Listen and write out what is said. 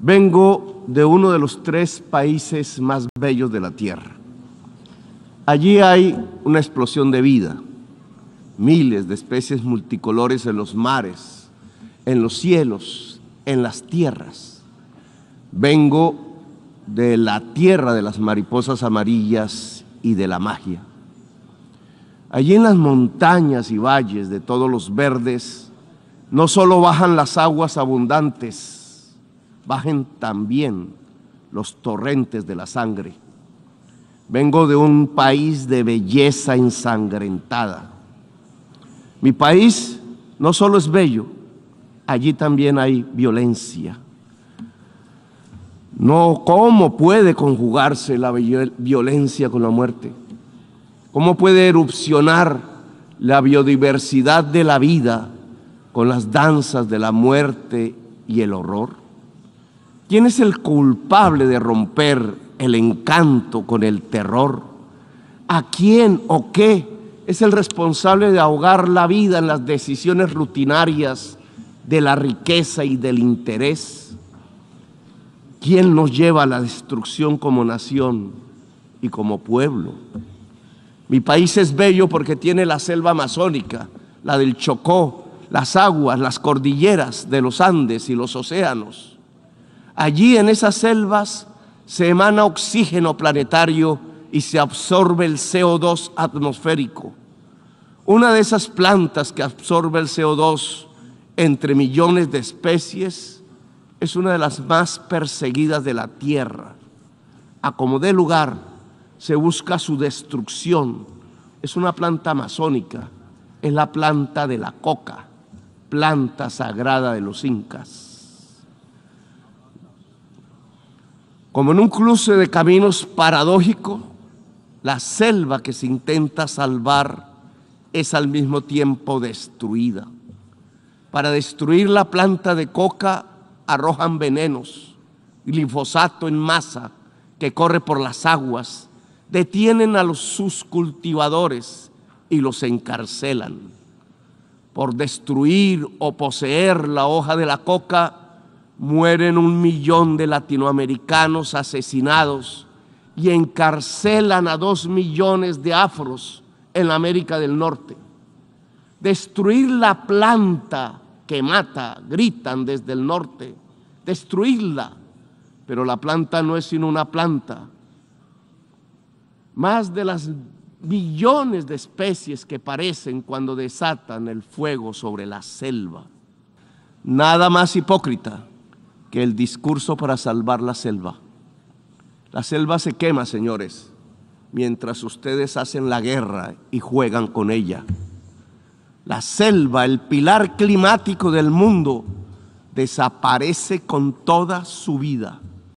Vengo de uno de los tres países más bellos de la Tierra. Allí hay una explosión de vida, miles de especies multicolores en los mares, en los cielos, en las tierras. Vengo de la tierra de las mariposas amarillas y de la magia. Allí en las montañas y valles de todos los verdes, no solo bajan las aguas abundantes, bajen también los torrentes de la sangre. Vengo de un país de belleza ensangrentada. Mi país no solo es bello, allí también hay violencia. No, ¿cómo puede conjugarse la violencia con la muerte? ¿Cómo puede erupcionar la biodiversidad de la vida con las danzas de la muerte y el horror? ¿Quién es el culpable de romper el encanto con el terror? ¿A quién o qué es el responsable de ahogar la vida en las decisiones rutinarias de la riqueza y del interés? ¿Quién nos lleva a la destrucción como nación y como pueblo? Mi país es bello porque tiene la selva amazónica, la del Chocó, las aguas, las cordilleras de los Andes y los océanos Allí en esas selvas se emana oxígeno planetario y se absorbe el CO2 atmosférico. Una de esas plantas que absorbe el CO2 entre millones de especies es una de las más perseguidas de la Tierra. A como dé lugar, se busca su destrucción. Es una planta amazónica, es la planta de la coca, planta sagrada de los incas. Como en un cruce de caminos paradójico, la selva que se intenta salvar es al mismo tiempo destruida. Para destruir la planta de coca arrojan venenos, glifosato en masa que corre por las aguas, detienen a los sus cultivadores y los encarcelan. Por destruir o poseer la hoja de la coca, mueren un millón de latinoamericanos asesinados y encarcelan a dos millones de afros en la América del Norte. Destruir la planta que mata, gritan desde el norte, destruirla, pero la planta no es sino una planta. Más de las millones de especies que parecen cuando desatan el fuego sobre la selva. Nada más hipócrita que el discurso para salvar la selva. La selva se quema, señores, mientras ustedes hacen la guerra y juegan con ella. La selva, el pilar climático del mundo, desaparece con toda su vida.